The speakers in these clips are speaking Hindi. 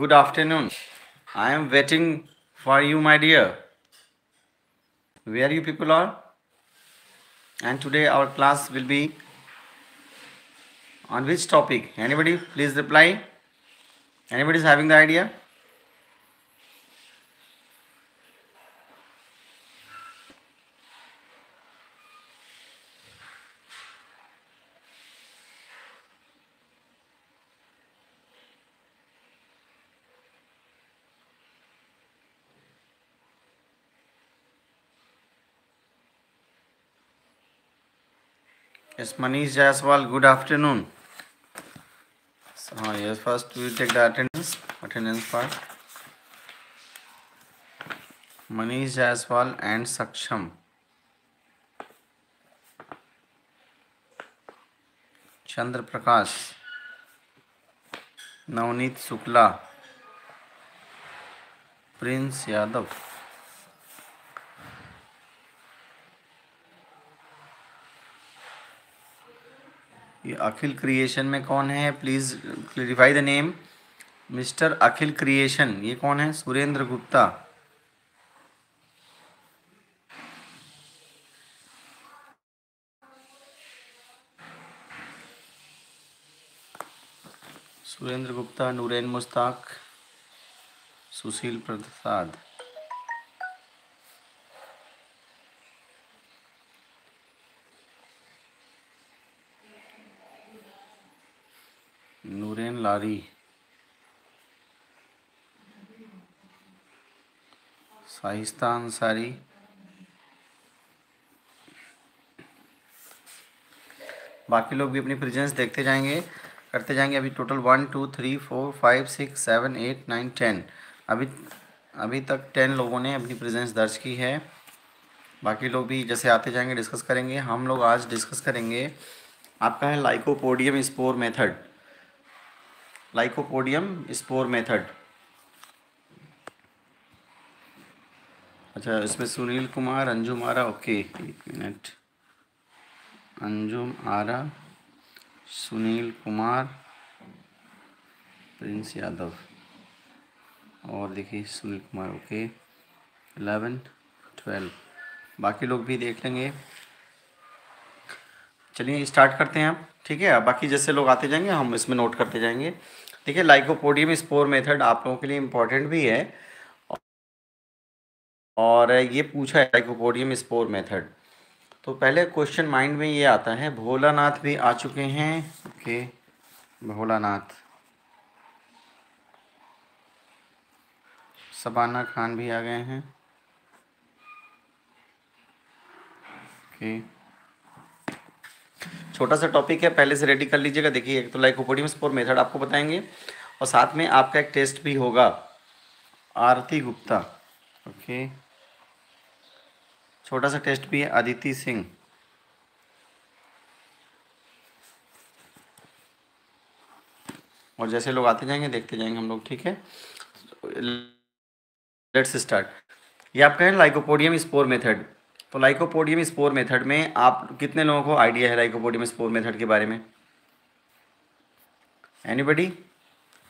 Good afternoon. I am waiting for you, my dear. Where you people are? And today our class will be on which topic? Anybody, please reply. Anybody is having the idea? Manish Jaiswal good afternoon first you take the attendance attendance part Manish Jaiswal and Saksham Chandra Prakash Navneet Shukla Prince Yadav Akhil creation में कौन है please clarify the name mister Akhil creation ये कौन है सुरेंद्र गुप्ता सुरेंद्र गुप्ता नूरेन मुश्ताक सुशील प्रसाद लारी साहिस्ता अंसारी बाकी लोग भी अपनी प्रेजेंस देखते जाएंगे करते जाएंगे अभी total one two three four five six seven eight nine ten अभी अभी तक टेन लोगों ने अपनी प्रेजेंस दर्ज की है बाकी लोग भी जैसे आते जाएंगे डिस्कस करेंगे हम लोग आज डिस्कस करेंगे आपका है lycopodium spore method lycopodium spore method अच्छा इसमें सुनील कुमार अंजुम आरा ओके एक मिनट अंजुम आरा सुनील कुमार प्रिंस यादव और देखिए Sunil Kumar okay eleven twelve बाकी लोग भी देख लेंगे चलिए स्टार्ट करते हैं आप ठीक है बाकी जैसे लोग आते जाएंगे हम इसमें नोट करते जाएंगे ठीक है लाइकोपोडियम स्पोर मेथड आप लोगों के लिए इम्पोर्टेंट भी है और ये पूछा है लाइकोपोडियम स्पोर मेथड तो पहले क्वेश्चन माइंड में ये आता है भोलानाथ भी आ चुके हैं ओके भोलानाथ सबाना खान भी आ गए हैं ओके छोटा सा टॉपिक है पहले से रेडी कर लीजिएगा देखिए एक तो लाइक लाइकोपोडियम स्पोर मेथड आपको बताएंगे और साथ में आपका एक टेस्ट भी होगा आरती गुप्ता ओके छोटा सा टेस्ट भी है अदिति सिंह और जैसे लोग आते जाएंगे देखते जाएंगे हम लोग ठीक है लेट्स स्टार्ट ये आपका है लाइकोपोडियम स्पोर मेथड तो लाइकोपोडियम स्पोर मेथड में आप कितने लोगों को आइडिया है लाइकोपोडियम स्पोर मेथड के बारे में एनीबडी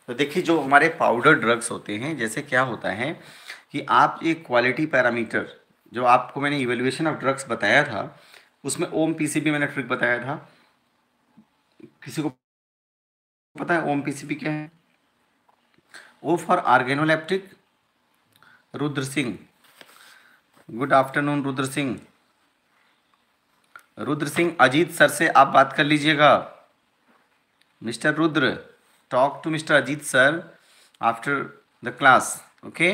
तो देखिए जो हमारे पाउडर ड्रग्स होते हैं जैसे क्या होता है कि आप एक क्वालिटी पैरामीटर जो आपको मैंने इवेल्युएशन ऑफ ड्रग्स बताया था उसमें ओम पीसीबी मैंने ट्रिक बताया था किसी को पता है ओम पीसीबी क्या है O for organoleptic Rudra Singh good afternoon Rudra Singh Rudra Singh Ajit sir से आप बात कर लीजिएगा mister Rudra talk to mister Ajit sir after the class okay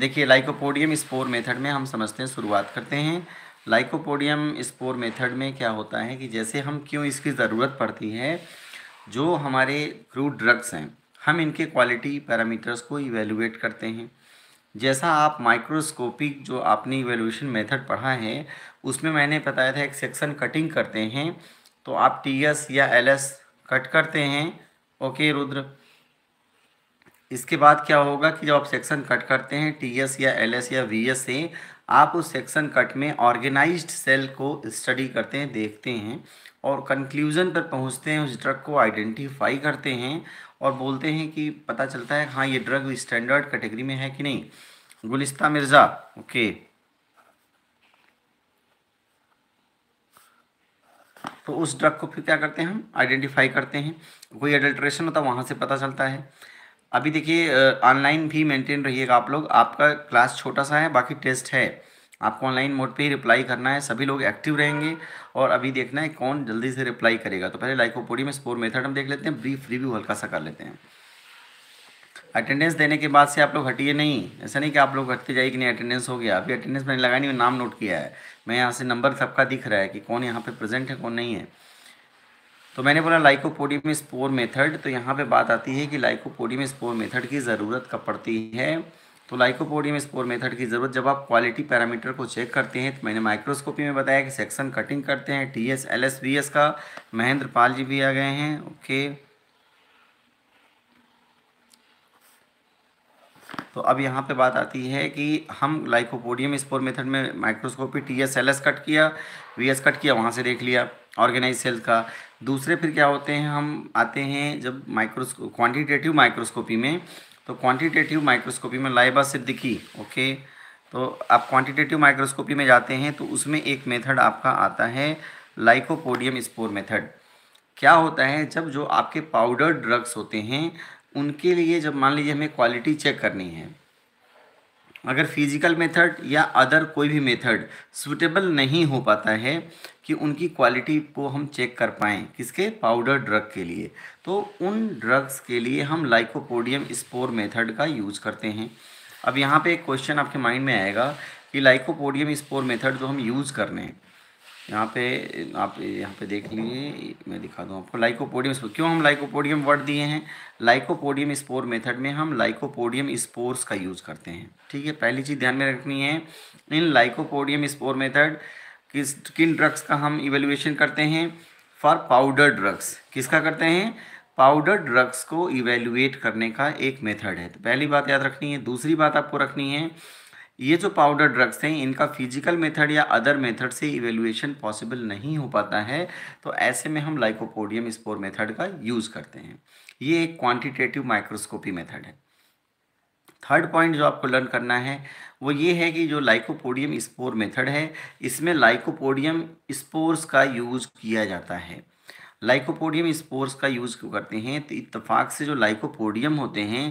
देखिए लाइकोपोडियम स्पोर मेथड में हम समझते हैं शुरुआत करते हैं लाइकोपोडियम स्पोर मेथड में क्या होता है कि जैसे हम क्यों इसकी ज़रूरत पड़ती है जो हमारे क्रूड ड्रग्स हैं हम इनके क्वालिटी पैरामीटर्स को इवेलुएट करते हैं जैसा आप माइक्रोस्कोपिक जो आपने इवेल्यूशन मेथड पढ़ा है उसमें मैंने बताया था एक सेक्शन कटिंग करते हैं तो आप टी एस या एल एस कट करते हैं ओके रुद्र इसके बाद क्या होगा कि जब आप सेक्शन कट करते हैं टी एस या एल एस या वी एस से आप उस सेक्शन कट में ऑर्गेनाइज्ड सेल को स्टडी करते हैं देखते हैं और कंक्लूजन पर पहुंचते हैं उस ड्रग को आइडेंटिफाई करते हैं और बोलते हैं कि पता चलता है हाँ ये ड्रग स्टैंडर्ड कैटेगरी में है कि नहीं गुलिस्ता मिर्ज़ा ओके तो उस ड्रग को फिर क्या करते हैं हम आइडेंटिफाई करते हैं कोई एडल्ट्रेशन होता है वहाँ से पता चलता है अभी देखिए ऑनलाइन भी मेंटेन रहिएगा आप लोग आपका क्लास छोटा सा है बाकी टेस्ट है आपको ऑनलाइन मोड पे ही रिप्लाई करना है सभी लोग एक्टिव रहेंगे और अभी देखना है कौन जल्दी से रिप्लाई करेगा तो पहले लाइकोपोडी में स्पोर मेथड हम देख लेते हैं ब्रीफ रिव्यू हल्का सा कर लेते हैं अटेंडेंस देने के बाद से आप लोग हटिए नहीं ऐसा नहीं कि आप लोग हटते जाइए कि नहीं अटेंडेंस हो गया अभी अटेंडेंस मैंने लगा नहीं नाम नोट किया है मैं यहाँ से नंबर सबका दिख रहा है कि कौन यहाँ पे प्रेजेंट है कौन नहीं है तो मैंने बोला लाइकोपोडी में स्पोर मेथड तो यहाँ पे बात आती है कि लाइकोपोडी में स्पोर मेथड की ज़रूरत कब पड़ती है तो लाइकोपोडियम स्पोर मेथड की ज़रूरत जब आप क्वालिटी पैरामीटर को चेक करते हैं तो मैंने माइक्रोस्कोपी में बताया कि सेक्शन कटिंग करते हैं T S L S B S का महेंद्र पाल जी भी आ गए हैं ओके तो अब यहाँ पे बात आती है कि हम लाइकोपोडियम स्पोर मेथड में microscopy T S L S cut किया वी एस कट किया वहाँ से देख लिया ऑर्गेनाइज सेल्स का दूसरे फिर क्या होते हैं हम आते हैं जब माइक्रोस्को क्वांटिटेटिव माइक्रोस्कोपी में तो क्वांटिटेटिव माइक्रोस्कोपी में लाइबा सिद्दीकी ओके तो आप क्वांटिटेटिव माइक्रोस्कोपी में जाते हैं तो उसमें एक मेथड आपका आता है लाइकोपोडियम स्पोर मेथड क्या होता है जब जो आपके पाउडर ड्रग्स होते हैं उनके लिए जब मान लीजिए हमें क्वालिटी चेक करनी है अगर फिजिकल मेथड या अदर कोई भी मेथड सूटेबल नहीं हो पाता है कि उनकी क्वालिटी को हम चेक कर पाएँ किसके पाउडर ड्रग के लिए तो उन ड्रग्स के लिए हम लाइकोपोडियम स्पोर मेथड का यूज करते हैं अब यहाँ पे एक क्वेश्चन आपके माइंड में आएगा कि लाइकोपोडियम स्पोर मेथड जो हम यूज़ कर रहे हैं यहाँ पे आप यहाँ पे देख लीजिए मैं दिखा दूँ आपको लाइकोपोडियम स्पोर क्यों हम लाइकोपोडियम वर्ड दिए हैं लाइकोपोडियम स्पोर मेथड में हम लाइकोपोडियम स्पोर्स का यूज़ करते हैं ठीक है पहली चीज़ ध्यान में रखनी है इन लाइकोपोडियम स्पोर मेथड किस किन ड्रग्स का हम इवेल्युएशन करते हैं फॉर पाउडर ड्रग्स किसका करते हैं पाउडर ड्रग्स को इवेल्युएट करने का एक मेथड है तो पहली बात याद रखनी है दूसरी बात आपको रखनी है ये जो पाउडर ड्रग्स हैं इनका फिजिकल मेथड या अदर मेथड से इवेलुएशन पॉसिबल नहीं हो पाता है तो ऐसे में हम लाइकोपोडियम स्पोर मेथड का यूज़ करते हैं ये एक क्वांटिटेटिव माइक्रोस्कोपी मेथड है थर्ड पॉइंट जो आपको लर्न करना है वो ये है कि जो लाइकोपोडियम स्पोर मेथड है इसमें लाइकोपोडियम स्पोर्स का यूज़ किया जाता है लाइकोपोडियम स्पोर्स का यूज़ क्यों करते हैं तो इतफाक़ से जो लाइकोपोडियम होते हैं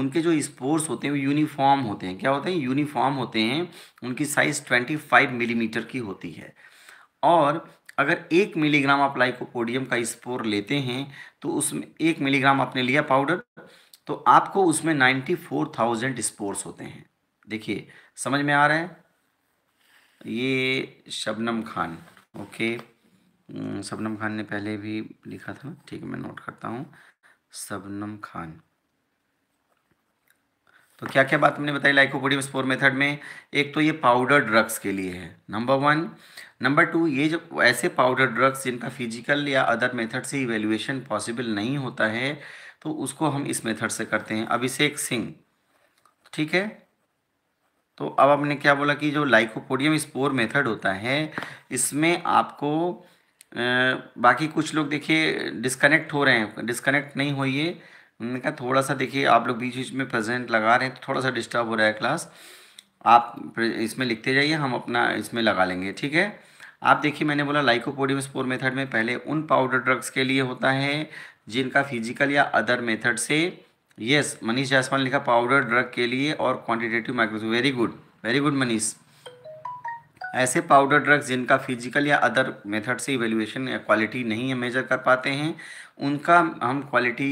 उनके जो स्पोर्स होते हैं वो यूनिफॉर्म होते हैं क्या होते हैं यूनिफॉर्म होते हैं उनकी साइज़ ट्वेंटी फाइव मिलीमीटर की होती है और अगर एक मिलीग्राम आप लाइकोपोडियम का स्पोर लेते हैं तो उसमें एक मिलीग्राम आपने लिया पाउडर तो आपको उसमें नाइन्टी फोर थाउजेंड स्पोर्स होते हैं देखिए समझ में आ रहा है ये शबनम खान ओके हम्म, सबनम खान ने पहले भी लिखा था ठीक है मैं नोट करता हूँ सबनम खान तो क्या क्या बात हमने बताई लाइकोपोडियम स्पोर मेथड में एक तो ये पाउडर ड्रग्स के लिए है नंबर वन नंबर टू ये जो ऐसे पाउडर ड्रग्स जिनका फिजिकल या अदर मेथड से इवेल्युएशन पॉसिबल नहीं होता है तो उसको हम इस मेथड से करते हैं अभिषेक सिंह ठीक है तो अब आपने क्या बोला कि जो लाइकोपोडियम स्पोर मेथड होता है इसमें आपको बाकी कुछ लोग देखिए डिस्कनेक्ट हो रहे हैं डिस्कनेक्ट नहीं होइए उन्होंने कहा थोड़ा सा देखिए आप लोग बीच बीच में प्रेजेंट लगा रहे हैं तो थोड़ा सा डिस्टर्ब हो रहा है क्लास आप इसमें लिखते जाइए हम अपना इसमें लगा लेंगे ठीक है आप देखिए मैंने बोला लाइकोपोडियम स्पोर मेथड में पहले उन पाउडर ड्रग्स के लिए होता है जिनका फिजिकल या अदर मेथड से यस मनीष जायसवाल लिखा पाउडर ड्रग के लिए और quantitative micros very good very good Manish ऐसे पाउडर ड्रग्स जिनका फिजिकल या अदर मेथड से इवेल्युएशन या क्वालिटी नहीं है मेजर कर पाते हैं उनका हम क्वालिटी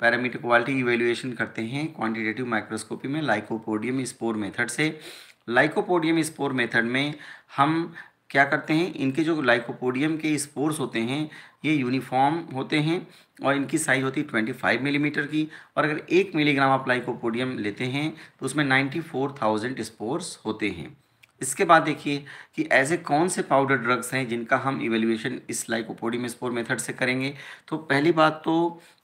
पैरामीटर क्वालिटी इवेल्युएशन करते हैं क्वांटिटेटिव माइक्रोस्कोपी में लाइकोपोडियम स्पोर मेथड से लाइकोपोडियम स्पोर मेथड में हम क्या करते हैं इनके जो लाइकोपोडियम के स्पोर्स होते हैं ये यूनिफॉर्म होते हैं और इनकी साइज़ होती है ट्वेंटी फाइव मिलीमीटर की और अगर एक मिलीग्राम आप लाइकोपोडियम लेते हैं तो उसमें नाइन्टी फोर थाउजेंड स्पोर्स होते हैं इसके बाद देखिए कि ऐसे कौन से पाउडर ड्रग्स हैं जिनका हम इवेल्युएशन इस लाइकोपोडियम स्पोर मेथड से करेंगे तो पहली बात तो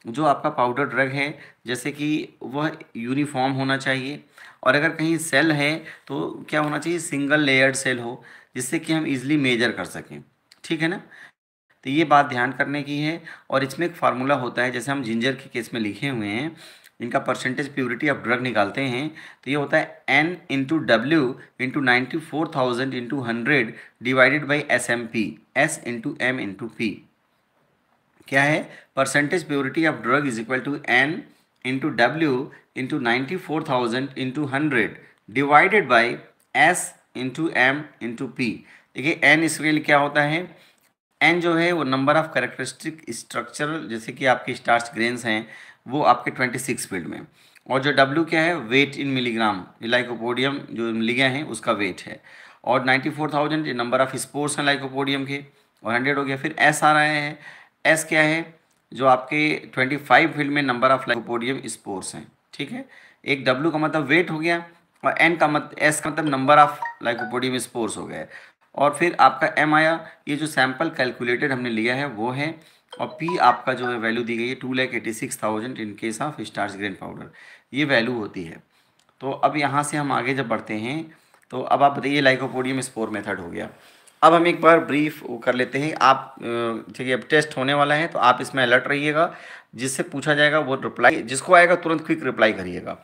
जो आपका पाउडर ड्रग है जैसे कि वह यूनिफॉर्म होना चाहिए और अगर कहीं सेल है तो क्या होना चाहिए सिंगल लेयर्ड सेल हो जिससे कि हम इजिली मेजर कर सकें ठीक है ना तो ये बात ध्यान करने की है और इसमें एक फार्मूला होता है जैसे हम जिंजर के केस में लिखे हुए हैं इनका परसेंटेज प्योरिटी ऑफ ड्रग निकालते हैं तो ये होता है N into W into ninety four thousand into hundred divided by S M P S into M into P क्या है percentage purity of drug is equal to N into W into ninety four thousand into hundred divided by S into M into P देखिए एन इसके लिए क्या होता है एन जो है वो नंबर ऑफ करेक्टरिस्टिक स्ट्रक्चरल जैसे कि आपके स्टार्च ग्रेन्स हैं वो आपके ट्वेंटी सिक्स फील्ड में और जो डब्ल्यू क्या है वेट इन मिलीग्राम लाइकोपोडियम जो लिगे है उसका वेट है और ninety four thousand number of spores हैं लाइकोपोडियम के और हंड्रेड हो गया फिर एस आ रहे हैं एस क्या है जो आपके ट्वेंटी फाइव फील्ड में नंबर ऑफ लाइकोपोडियम स्पोर्ट्स हैं ठीक है एक डब्ल्यू का मतलब वेट हो गया और एन का मत एस का मतलब नंबर ऑफ लाइकोपोडियम स्पोर्ट्स हो गया और फिर आपका एम आया ये जो सैम्पल कैलकुलेटेड हमने लिया है वो है और पी आपका जो है वैल्यू दी गई है two lakh eighty six thousand in case of starch grain powder ये वैल्यू होती है तो अब यहाँ से हम आगे जब बढ़ते हैं तो अब आप बताइए लाइकोपोडियम स्पोर मेथड हो गया अब हम एक बार ब्रीफ कर लेते हैं आप चलिए अब टेस्ट होने वाला है तो आप इसमें अलर्ट रहिएगा जिससे पूछा जाएगा वो रिप्लाई जिसको आएगा तुरंत क्विक रिप्लाई करिएगा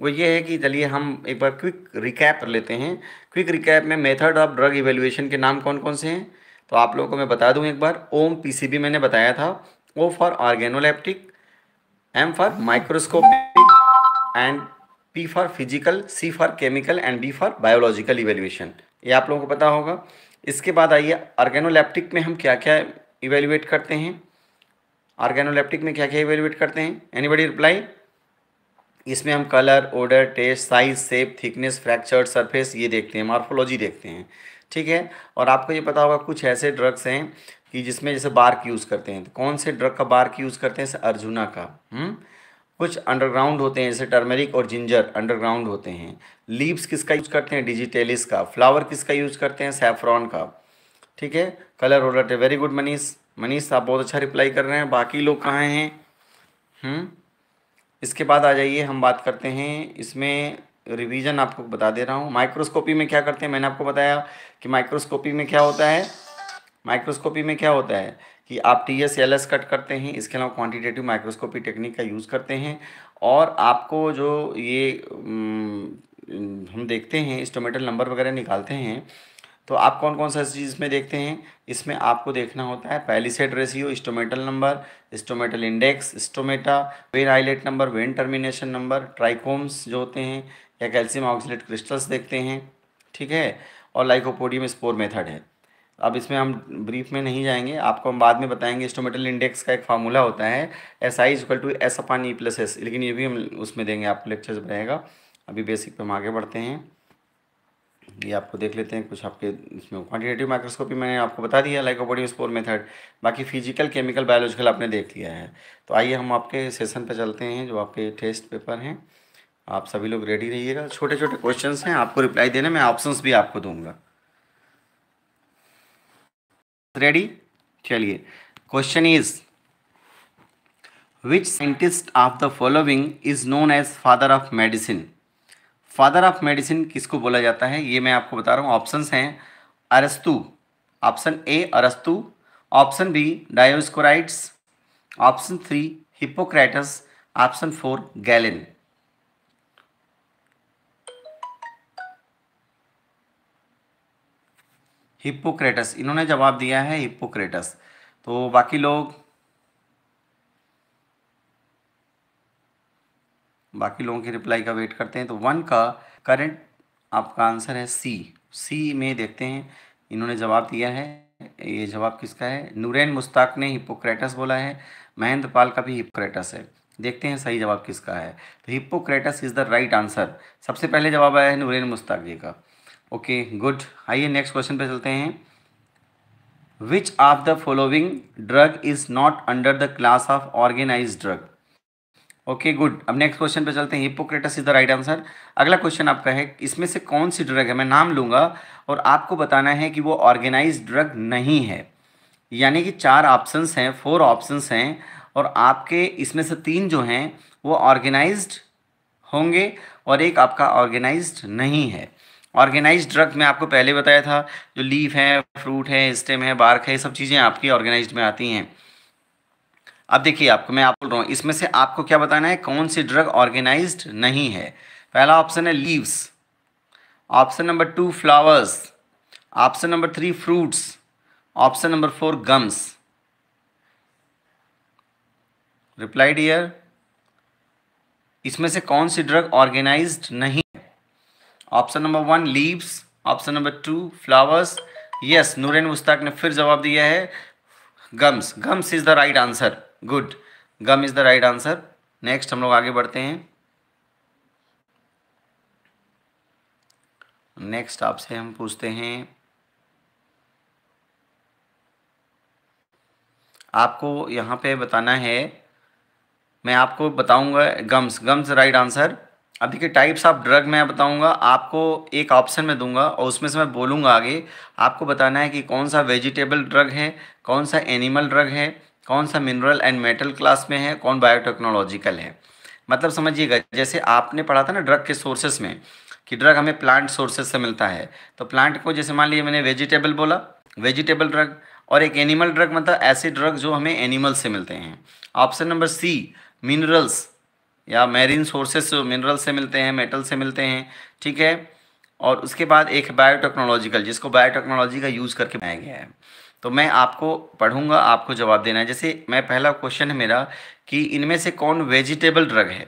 वो ये है कि चलिए हम एक बार क्विक रिकैप कर लेते हैं क्विक रिकैप में मेथड ऑफ ड्रग इवेल्युएशन के नाम कौन कौन से हैं तो आप लोगों को मैं बता दूं एक बार ओम पीसीबी मैंने बताया था O for organoleptic M for microscopic and P for physical C for chemical and B for biological evaluation ये आप लोगों को पता होगा इसके बाद आइए ऑर्गेनोलेप्टिक में हम क्या क्या इवेल्युएट करते हैं ऑर्गेनोलेप्टिक में क्या क्या इवेल्युएट करते हैं बड़ी रिप्लाई इसमें हम colour odour taste size shape thickness fracture surface ये देखते हैं मार्फोलॉजी देखते हैं ठीक है और आपको ये पता होगा कुछ ऐसे ड्रग्स हैं कि जिसमें जैसे बार्क यूज़ करते हैं तो कौन से ड्रग का बार्क यूज़ करते हैं जैसे अर्जुना का हुँ? हम्म? कुछ अंडरग्राउंड होते हैं जैसे टर्मेरिक और जिंजर अंडरग्राउंड होते हैं लीव्स किसका यूज़ करते हैं डिजिटेलिस का फ्लावर किसका यूज़ करते हैं सेफ्रॉन का ठीक है कलर होलट है वेरी गुड मनीष मनीष आप बहुत अच्छा रिप्लाई कर रहे हैं बाकी लोग कहाँ हैं हम्म? इसके बाद आ जाइए हम बात करते हैं इसमें रिवीजन आपको बता दे रहा हूँ माइक्रोस्कोपी में क्या करते हैं मैंने आपको बताया कि माइक्रोस्कोपी में क्या होता है माइक्रोस्कोपी में क्या होता है कि आप T S L S cut करते हैं इसके अलावा क्वांटिटेटिव माइक्रोस्कोपी टेक्निक का यूज़ करते हैं और आपको जो ये हम देखते हैं स्टोमेटल नंबर वगैरह निकालते हैं तो आप कौन कौन सा चीज़ में देखते हैं इसमें आपको देखना होता है palisade ratio stomatal number stomatal index stomata vein islet number vein termination number trichomes जो होते हैं या कैल्शियम ऑक्सीडेट क्रिस्टल्स देखते हैं ठीक है और लाइकोपोडियम स्पोर मेथड है अब इसमें हम ब्रीफ में नहीं जाएंगे आपको हम बाद में बताएंगे स्टोमेटल इंडेक्स का एक फार्मूला होता है S I equal to S upon E plus S लेकिन ये भी हम उसमें देंगे आपको लेक्चर्स रहेगा अभी बेसिक पे हम आगे बढ़ते हैं ये आपको देख लेते हैं कुछ आपके इसमें क्वांटिटेटिव माइक्रोस्कोपी मैंने आपको बता दिया लाइकोपोडियम स्पोर मेथड बाकी फिजिकल केमिकल बायोलॉजिकल आपने देख लिया है तो आइए हम आपके सेशन पर चलते हैं जो आपके टेस्ट पेपर हैं आप सभी लोग रेडी रहिएगा छोटे छोटे क्वेश्चंस हैं आपको रिप्लाई देने में ऑप्शंस भी आपको दूंगा रेडी चलिए question is which scientist of the following is known as father of medicine father of medicine किसको बोला जाता है ये मैं आपको बता रहा हूँ ऑप्शंस हैं अरस्तु ऑप्शन ए अरस्तु option B Dioscorides option three Hippocrates option four Galen Hippocrates इन्होंने जवाब दिया है हिप्पोक्रेटस तो बाकी लोग बाकी लोगों की रिप्लाई का वेट करते हैं तो वन का करेंट आपका आंसर है सी सी में देखते हैं इन्होंने जवाब दिया है ये जवाब किसका है नूरैन मुश्ताक ने हिप्पोक्रेटस बोला है महेंद्र पाल का भी हिप्पोक्रेटस है देखते हैं सही जवाब किसका है तो Hippocrates is the right answer सबसे पहले जवाब आया है नूरैन मुश्ताक जी का ओके गुड आइए नेक्स्ट क्वेश्चन पे चलते हैं which of the following drug is not under the class of organized drug okay good अब नेक्स्ट क्वेश्चन पे चलते हैं Hippocrates is the right answer अगला क्वेश्चन आपका है इसमें से कौन सी ड्रग है मैं नाम लूँगा और आपको बताना है कि वो ऑर्गेनाइज ड्रग नहीं है यानी कि चार ऑप्शंस हैं फोर ऑप्शंस हैं और आपके इसमें से तीन जो हैं वो ऑर्गेनाइज्ड होंगे और एक आपका ऑर्गेनाइज्ड नहीं है ऑर्गेनाइज ड्रग में आपको पहले बताया था जो लीफ है फ्रूट है स्टेम है बार्क है ये सब चीज़ें आपकी ऑर्गेनाइज में आती हैं अब देखिए आपको मैं आप बोल रहा हूँ इसमें से आपको क्या बताना है कौन सी ड्रग ऑर्गेनाइज नहीं है पहला ऑप्शन है leaves option number two flowers option number three fruits option number four gums reply dear इसमें से कौन सी ड्रग ऑर्गेनाइज्ड नहीं है option number one leaves option number two flowers yes नूरन Mushtaq ने फिर जवाब दिया है gums gums is the right answer good gum is the right answer next हम लोग आगे बढ़ते हैं नेक्स्ट आपसे हम पूछते हैं आपको यहां पे बताना है मैं आपको बताऊंगा गम्स गम्स राइट आंसर अब देखिए टाइप्स ऑफ ड्रग मैं बताऊंगा आपको एक ऑप्शन में दूंगा और उसमें से मैं बोलूंगा आगे आपको बताना है कि कौन सा वेजिटेबल ड्रग है कौन सा एनिमल ड्रग है कौन सा मिनरल एंड मेटल क्लास में है कौन बायोटेक्नोलॉजिकल है मतलब समझिएगा जैसे आपने पढ़ा था ना ड्रग के सोर्सेस में कि ड्रग हमें प्लांट सोर्सेज से मिलता है तो प्लांट को जैसे मान लीजिए मैंने वेजिटेबल बोला वेजिटेबल ड्रग और एक एनिमल ड्रग मतलब ऐसे ड्रग जो हमें एनिमल से मिलते हैं ऑप्शन नंबर सी मिनरल्स या मैरीन सोर्सेस मिनरल से मिलते हैं मेटल से मिलते हैं ठीक है और उसके बाद एक बायोटेक्नोलॉजिकल जिसको बायोटेक्नोलॉजी का यूज़ करके बनाया गया है तो मैं आपको पढ़ूंगा आपको जवाब देना है जैसे मैं पहला क्वेश्चन है मेरा कि इनमें से कौन वेजिटेबल ड्रग है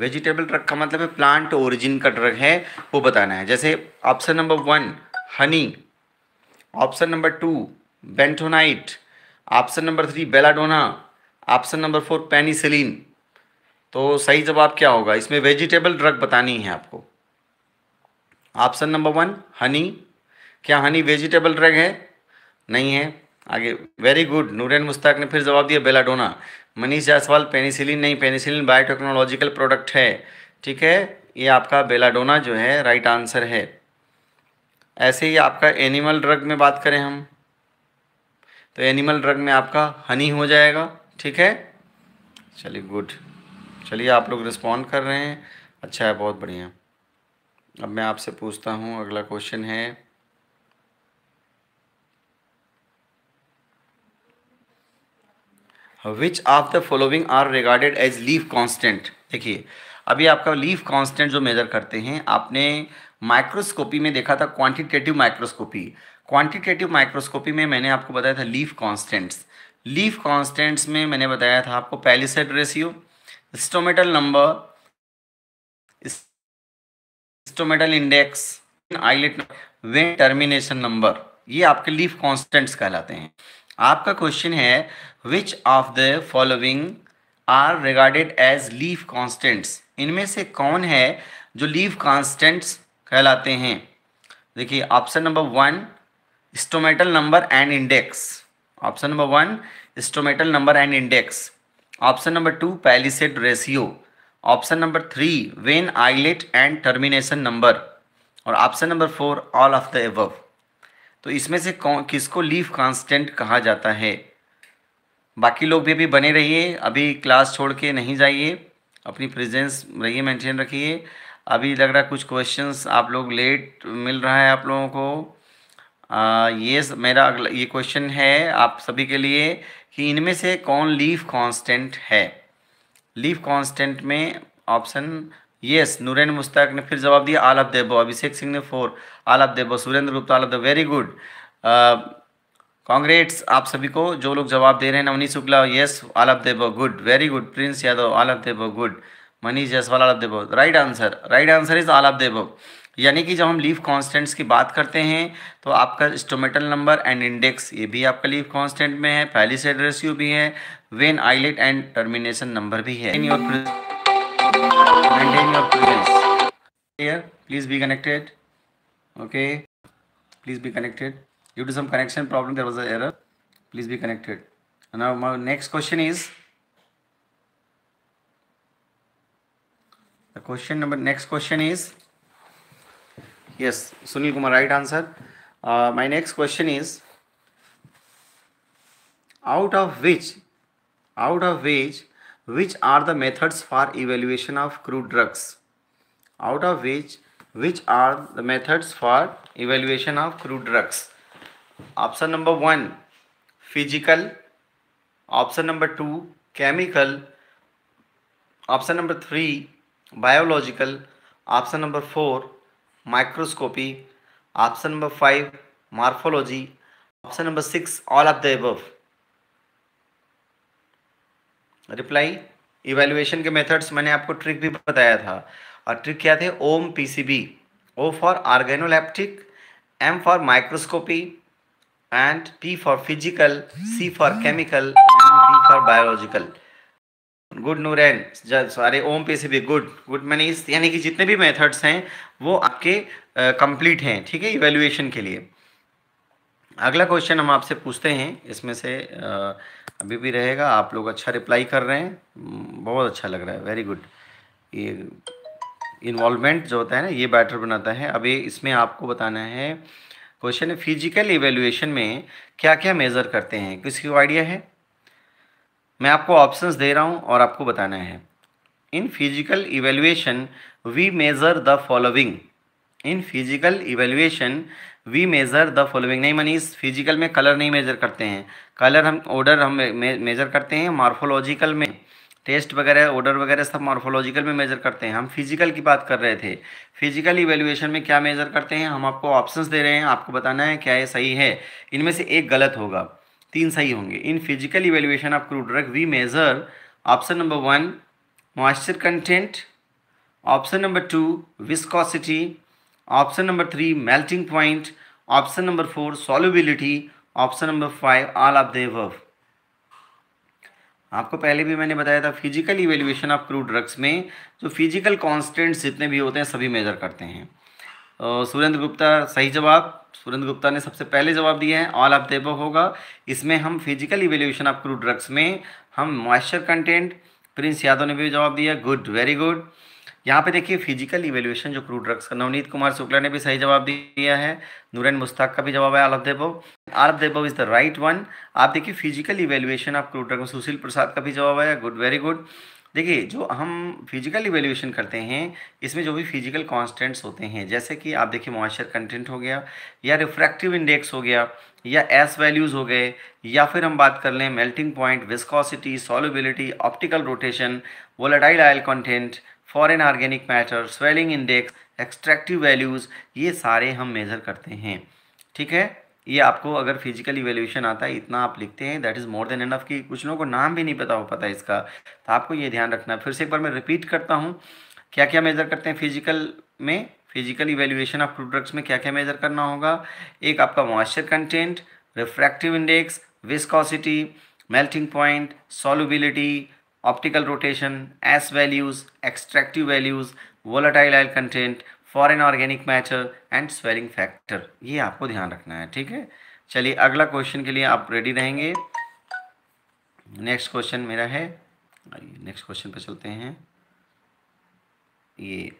वेजिटेबल ड्रग का मतलब है प्लांट ओरिजिन का ड्रग है वो बताना है जैसे option number one honey option number two bentonite option number three belladonna option number four penicillin तो सही जवाब क्या होगा इसमें वेजिटेबल ड्रग बतानी है आपको ऑप्शन नंबर वन हनी क्या हनी वेजिटेबल ड्रग है नहीं है आगे वेरी गुड नूरन मुश्ताक ने फिर जवाब दिया बेलाडोना मनीष जायसवाल पेनिसिलिन नहीं पेनिसिलिन बायोटेक्नोलॉजिकल प्रोडक्ट है ठीक है ये आपका बेलाडोना जो है राइट आंसर है ऐसे ही आपका एनिमल ड्रग में बात करें हम तो एनिमल ड्रग में आपका हनी हो जाएगा ठीक है चलिए गुड चलिए आप लोग रिस्पॉन्ड कर रहे हैं अच्छा है बहुत बढ़िया अब मैं आपसे पूछता हूँ अगला क्वेश्चन है which of the following are regarded as leaf constant देखिए अभी आपका लीफ कॉन्स्टेंट जो मेजर करते हैं आपने माइक्रोस्कोपी में देखा था क्वांटिटेटिव माइक्रोस्कोपी क्वांटिटेटिव माइक्रोस्कोपी में मैंने आपको बताया था लीफ कॉन्स्टेंट्स लीफ कॉन्स्टेंट्स में मैंने बताया था आपको palisade ratio stomatal number stomatal index islet vein termination number ये आपके लीफ कॉन्स्टेंट्स कहलाते हैं आपका क्वेश्चन है which of the following are regarded as leaf constants इनमें से कौन है जो लीफ कॉन्स्टेंट्स कहलाते हैं देखिए option number one stomatal number and index option number one stomatal number and index option number two palisade ratio option number three vein islet and termination number और option number four all of the above तो इसमें से कौन किसको लीफ कांस्टेंट कहा जाता है बाकी लोग भी अभी बने रहिए अभी क्लास छोड़ के नहीं जाइए अपनी प्रेजेंस रहिए मेंटेन रखिए अभी लग रहा कुछ क्वेश्चंस आप लोग लेट मिल रहा है आप लोगों को आ, ये मेरा अगला ये क्वेश्चन है आप सभी के लिए कि इनमें से कौन लीफ कांस्टेंट है लीफ कांस्टेंट में ऑप्शन यस नूरन मुश्ताक ने फिर जवाब दिया ऑफ देबो अभिषेक सिंह ने four of the above Surendra Gupta of the very good congrats आप सभी को जो लोग जवाब दे रहे हैं Navneet Shukla yes of the above good very good Prince Yadav of the above good Manish all of the above right answer right answer is of the above यानी कि जब हम लीफ कांस्टेंट्स की बात करते हैं तो आपका स्टोमेटल नंबर एंड इंडेक्स ये भी आपका लीफ कांस्टेंट में है पहली सेड रेशियो भी है vein islet and termination number भी है please be connected okay please be connected due to some problem there was a error please be connected next question is question number next question is Yes, Sunil Kumar, right answer. Uh, my next question is out of which out of which which are the methods for evaluation of crude drugs out of which which are the methods for evaluation of crude drugs option number 1 physical option number 2 chemical option number 3 biological option number 4 microscopy option number five morphology option number six all of the above reply evaluation के मेथड्स मैंने आपको ट्रिक भी बताया था और ट्रिक क्या थे O M PCB O for organoleptic M for microscopy and P for physical C for chemical and B for biological good Noorain sorry O M पे से भी गुड गुड इस यानी कि जितने भी मेथड्स हैं वो आपके कंप्लीट हैं ठीक है इवेल्युएशन के लिए अगला क्वेश्चन हम आपसे पूछते हैं इसमें से आ, अभी भी रहेगा आप लोग अच्छा रिप्लाई कर रहे हैं बहुत अच्छा लग रहा है वेरी गुड ये इन्वॉल्वमेंट जो होता है ना ये बैटर बनाता है अभी इसमें आपको बताना है क्वेश्चन है फिजिकल इवेल्युएशन में क्या क्या मेज़र करते हैं किसी को आइडिया है मैं आपको ऑप्शंस दे रहा हूँ और आपको बताना है in physical evaluation we measure the following in physical evaluation we measure the following नहीं मनीष फिजिकल में कलर नहीं मेजर करते हैं कलर हम ऑर्डर हम मेजर करते हैं मार्फोलॉजिकल में टेस्ट वगैरह ऑर्डर वगैरह सब मार्फोलॉजिकल में मेजर करते हैं हम फिजिकल की बात कर रहे थे फिजिकल इवेल्युएशन में क्या मेजर करते हैं हम आपको ऑप्शंस दे रहे हैं आपको बताना है क्या ये सही है इनमें से एक गलत होगा तीन सही होंगे in physical evaluation of crude drug we measure option number one moisture content option number two viscosity option number three melting point option number four solubility option number five all of the आपको पहले भी मैंने बताया था physical evaluation of crude drugs में जो फिजिकल कॉन्स्टेंट्स जितने भी होते हैं सभी मेजर करते हैं सुरेंद्र गुप्ता सही जवाब सुरेंद्र गुप्ता ने सबसे पहले जवाब दिया है ऑल ऑफ देबो होगा इसमें हम physical evaluation of crude drugs में हम मॉइस्चर कंटेंट प्रिंस यादव ने भी जवाब दिया गुड वेरी गुड यहाँ पे देखिए फिजिकल इवेल्यूशन जो क्रूड ड्रग्स का नवनीत कुमार शुक्ला ने भी सही जवाब दिया है नूरन मुस्ताक का भी जवाब है आलफ देबो आलफ देबो इज़ द राइट वन आप देखिए physical evaluation of crude drugs Sushil Prasad का भी जवाब आया गुड वेरी गुड देखिए जो हम फिजिकल इवेल्यूशन करते हैं इसमें जो भी फिजिकल कांस्टेंट्स होते हैं जैसे कि आप देखिए मॉइस्चर कंटेंट हो गया या रिफ्रैक्टिव इंडेक्स हो गया या एस वैल्यूज़ हो गए या फिर हम बात कर लें melting point viscosity solubility optical rotation volatile oil content foreign organic matter swelling index extractive values ये सारे हम मेज़र करते हैं ठीक है ये आपको अगर फिजिकल इवेल्यूशन आता है इतना आप लिखते हैं that is more than enough कि कुछ लोगों को नाम भी नहीं पता हो पता इसका तो आपको ये ध्यान रखना फिर से एक बार मैं रिपीट करता हूँ क्या क्या मेज़र करते हैं फिजिकल में फिजिकल इवेल्यूशन ऑफ प्रोडक्ट्स में क्या क्या मेज़र करना होगा एक आपका moisture content refractive index viscosity melting point solubility optical rotation ash values extractive values volatile oil content foreign organic matter and swelling factor ये आपको ध्यान रखना है ठीक है चलिए अगला क्वेश्चन के लिए आप रेडी रहेंगे नेक्स्ट क्वेश्चन मेरा है नेक्स्ट क्वेश्चन पे चलते हैं ये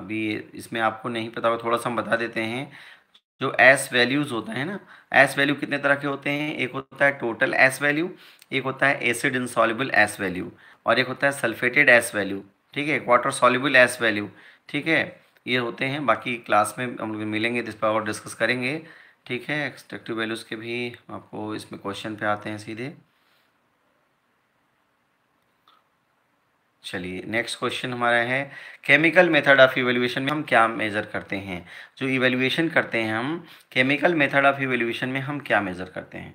अभी इसमें आपको नहीं पता होगा थोड़ा सा हम बता देते हैं जो एस वैल्यूज़ होता है ना एस वैल्यू कितने तरह के होते हैं एक होता है टोटल एस वैल्यू एक होता है एसिड इंसॉल्युबल एस वैल्यू और एक होता है सल्फेटेड एस वैल्यू ठीक है वाटर सॉल्यूबल एस वैल्यू ठीक है ये होते हैं बाकी क्लास में हम लोग मिलेंगे जिस पर और डिस्कस करेंगे ठीक है एक्सट्रेक्टिव वैल्यूज़ के भी आपको इसमें क्वेश्चन पे आते हैं सीधे चलिए नेक्स्ट क्वेश्चन हमारा है केमिकल मेथड ऑफ इवेल्यूएशन में हम क्या मेज़र करते हैं जो इवेल्यूएशन करते हैं हम केमिकल मेथड ऑफ इवेल्यूएशन में हम क्या मेज़र करते हैं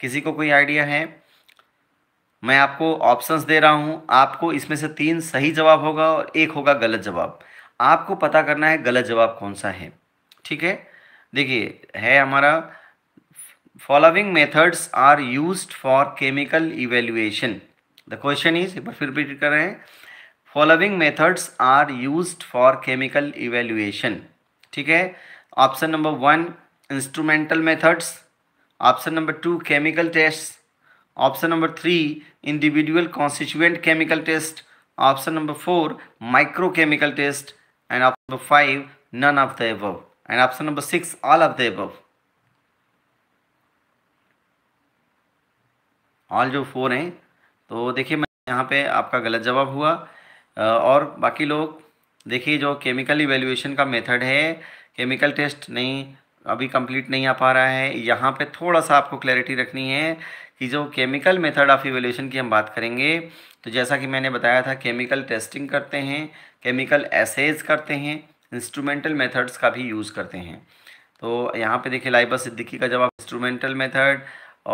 किसी को कोई आइडिया है मैं आपको ऑप्शंस दे रहा हूं आपको इसमें से तीन सही जवाब होगा और एक होगा गलत जवाब आपको पता करना है गलत जवाब कौन सा है ठीक है देखिए है हमारा following methods are use for chemical evaluation the question is एक बार फिर रिपीट कर रहे हैं following methods are use for chemical evaluation ठीक है option number one instrumental methods option number two chemical test option number three individual constituent chemical test option number four micro chemical test and option number five none of the above and option number six all of the above all जो फोर हैं तो देखिए मैं यहाँ पे आपका गलत जवाब हुआ और बाकी लोग देखिए जो केमिकल इवेल्यूएशन का मेथड है केमिकल टेस्ट नहीं अभी कंप्लीट नहीं आ पा रहा है यहाँ पे थोड़ा सा आपको क्लैरिटी रखनी है कि जो केमिकल मेथड ऑफ इवेल्यूशन की हम बात करेंगे तो जैसा कि मैंने बताया था केमिकल टेस्टिंग करते हैं केमिकल एसेज करते हैं इंस्ट्रूमेंटल मेथड्स का भी यूज़ करते हैं तो यहाँ पे देखिए लाइबा सिद्दीकी का जवाब इंस्ट्रूमेंटल मेथड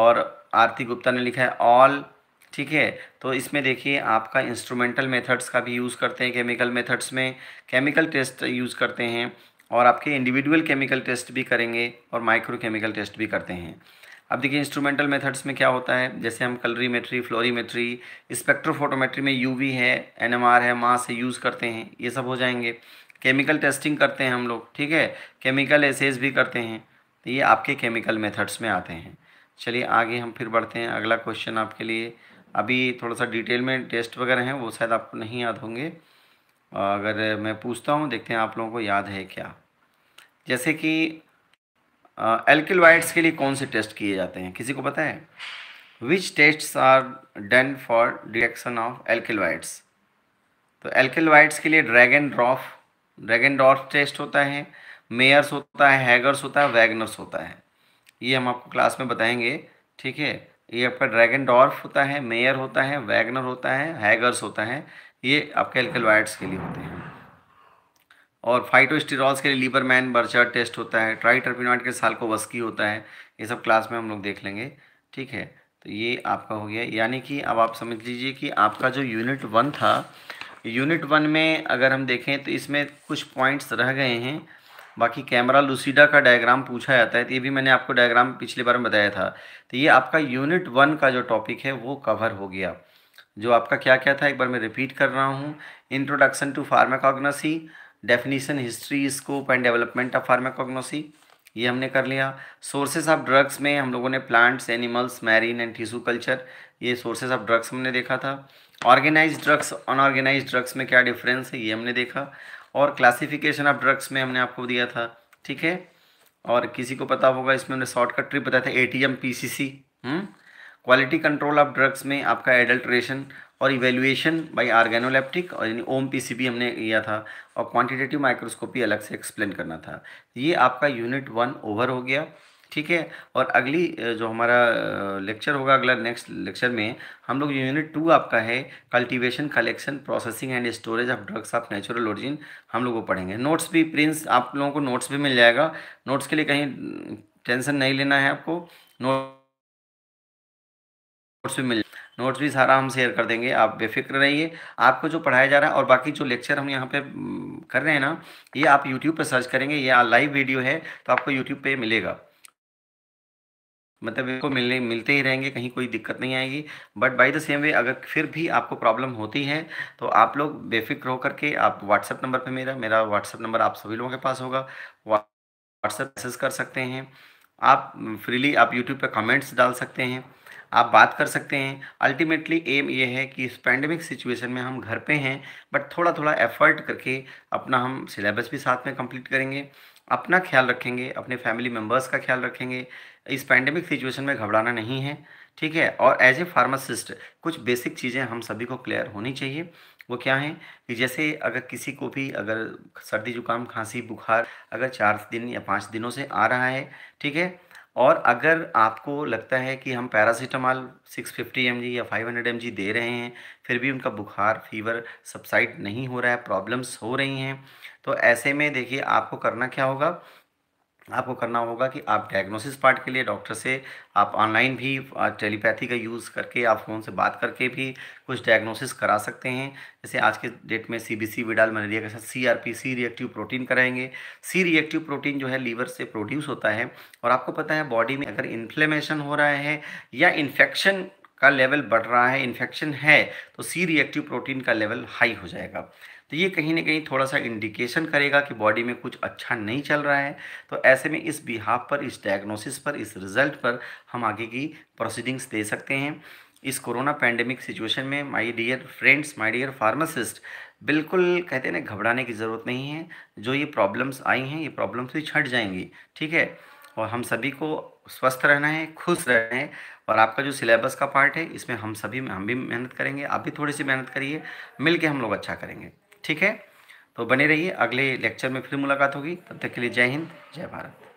और आरती गुप्ता ने लिखा है ऑल ठीक है तो इसमें देखिए आपका इंस्ट्रूमेंटल मेथड्स का भी यूज़ करते हैं केमिकल मेथड्स में केमिकल टेस्ट यूज़ करते हैं और आपके इंडिविजुअल केमिकल टेस्ट भी करेंगे और माइक्रो केमिकल टेस्ट भी करते हैं अब देखिए इंस्ट्रूमेंटल मेथड्स में क्या होता है जैसे हम कलरीमेट्री फ्लोरीमेट्री स्पेक्ट्रोफोटोमेट्री में यूवी है एनएमआर है मास है यूज़ करते हैं ये सब हो जाएंगे केमिकल टेस्टिंग करते हैं हम लोग ठीक है केमिकल एसेज भी करते हैं तो ये आपके केमिकल मेथड्स में आते हैं चलिए आगे हम फिर बढ़ते हैं अगला क्वेश्चन आपके लिए अभी थोड़ा सा डिटेल में टेस्ट वगैरह हैं वो शायद आपको नहीं याद होंगे अगर मैं पूछता हूँ देखते हैं आप लोगों को याद है क्या जैसे कि एल्किलवाइड्स के लिए कौन से टेस्ट किए जाते हैं किसी को पता है which test are done for detection of alkaloids तो एल्किलवाइड्स के लिए Dragendorff Dragendorff test होता है मेयर्स होता है हैगर्स होता है वैगनर्स होता है ये हम आपको क्लास में बताएंगे ठीक है ये आपका ड्रैगन डॉर्फ होता है मेयर होता है वैगनर होता है हैगर्स होता है ये आपके एल्किलवाइड्स के लिए होते हैं और फाइटोस्टिरॉल्स के लिए लीबरमैन बर्चर टेस्ट होता है ट्राई ट्राइटर्पिनॉइड के साल को वस्की होता है ये सब क्लास में हम लोग देख लेंगे ठीक है तो ये आपका हो गया यानी कि अब आप समझ लीजिए कि आपका जो यूनिट वन था यूनिट वन में अगर हम देखें तो इसमें कुछ पॉइंट्स रह गए हैं बाकी कैमरा लुसीडा का डायग्राम पूछा जाता है तो ये भी मैंने आपको डायग्राम पिछली बार में बताया था तो ये आपका यूनिट वन का जो टॉपिक है वो कवर हो गया जो आपका क्या क्या था एक बार मैं रिपीट कर रहा हूँ introduction to pharmacognosy definition history scope and development of pharmacognosy ये हमने कर लिया सोर्सेज ऑफ ड्रग्स में हम लोगों ने plants animals marine and tissue culture ये सोर्सेज ऑफ ड्रग्स हमने देखा था ऑर्गेनाइज ड्रग्स अनऑर्गेनाइज ड्रग्स में क्या डिफरेंस है ये हमने देखा और क्लासिफिकेशन ऑफ ड्रग्स में हमने आपको दिया था ठीक है और किसी को पता होगा इसमें हमने शॉर्टकट ट्रिप बताया था A T M P C C quality control of drugs में आपका एडल्ट्रेशन और इवेल्युएशन बाई आर्गेनोलैप्टिक और यानी ओम पी हमने किया था और क्वांटिटेटिव माइक्रोस्कोपी अलग से एक्सप्लेन करना था ये आपका यूनिट वन ओवर हो गया ठीक है और अगली जो हमारा लेक्चर होगा अगला नेक्स्ट लेक्चर में हम लोग यूनिट टू आपका है cultivation collection processing and storage of drugs of natural origin हम लोग वो पढ़ेंगे नोट्स भी प्रिंस आप लोगों को नोट्स भी मिल जाएगा नोट्स के लिए कहीं टेंशन नहीं लेना है आपको नोट्स भी मिल नोट्स भी सारा हम शेयर कर देंगे आप बेफिक्र रहिए आपको जो पढ़ाया जा रहा है और बाकी जो लेक्चर हम यहाँ पे कर रहे हैं ना ये आप यूट्यूब पर सर्च करेंगे ये लाइव वीडियो है तो आपको यूट्यूब पर मिलेगा मतलब इनको मिलने मिलते ही रहेंगे कहीं कोई दिक्कत नहीं आएगी but by the same way अगर फिर भी आपको प्रॉब्लम होती है तो आप लोग बेफिक्र होकर के आप व्हाट्सएप नंबर पर मेरा मेरा व्हाट्सएप नंबर आप सभी लोगों के पास होगा व्हाट्सएप मैसेज कर सकते हैं आप फ्रीली आप यूट्यूब पर कमेंट्स डाल सकते हैं आप बात कर सकते हैं अल्टीमेटली एम ये है कि इस पैंडमिक सिचुएशन में हम घर पे हैं बट थोड़ा थोड़ा एफर्ट करके अपना हम सिलेबस भी साथ में कंप्लीट करेंगे अपना ख्याल रखेंगे अपने फैमिली मेम्बर्स का ख्याल रखेंगे इस पैंडमिक सिचुएशन में घबराना नहीं है ठीक है और एज ए फार्मासिस्ट कुछ बेसिक चीज़ें हम सभी को क्लियर होनी चाहिए वो क्या है कि जैसे अगर किसी को भी अगर सर्दी जुकाम खांसी बुखार अगर चार दिन या पाँच दिनों से आ रहा है ठीक है और अगर आपको लगता है कि हम पैरासीटामॉल 650 फिफ्टी या 500 हंड्रेड दे रहे हैं फिर भी उनका बुखार फीवर सबसाइड नहीं हो रहा है प्रॉब्लम्स हो रही हैं तो ऐसे में देखिए आपको करना क्या होगा आपको करना होगा कि आप डायग्नोसिस पार्ट के लिए डॉक्टर से आप ऑनलाइन भी टेलीपैथी का यूज़ करके आप फ़ोन से बात करके भी कुछ डायग्नोसिस करा सकते हैं जैसे आज के डेट में C B C Widal malaria के साथ C R P C reactive protein कराएंगे सी रिएक्टिव प्रोटीन जो है लीवर से प्रोड्यूस होता है और आपको पता है बॉडी में अगर इन्फ्लेमेशन हो रहा है या इन्फेक्शन का लेवल बढ़ रहा है इन्फेक्शन है तो सी रिएक्टिव प्रोटीन का लेवल हाई हो जाएगा तो ये कहीं ना कहीं थोड़ा सा इंडिकेशन करेगा कि बॉडी में कुछ अच्छा नहीं चल रहा है तो ऐसे में इस बिहाव पर इस डायग्नोसिस पर इस रिज़ल्ट पर हम आगे की प्रोसीडिंग्स दे सकते हैं इस कोरोना पैंडमिक सिचुएशन में my dear friends my dear pharmacist बिल्कुल कहते हैं ना घबराने की ज़रूरत नहीं है जो ये प्रॉब्लम्स आई हैं ये प्रॉब्लम्स भी छट जाएंगी ठीक है और हम सभी को स्वस्थ रहना है खुश रहना है और आपका जो सिलेबस का पार्ट है इसमें हम सभी हम भी मेहनत करेंगे आप भी थोड़ी सी मेहनत करिए मिल के हम लोग अच्छा करेंगे ठीक है तो बने रहिए अगले लेक्चर में फिर मुलाकात होगी तब तक के लिए जय हिंद जय भारत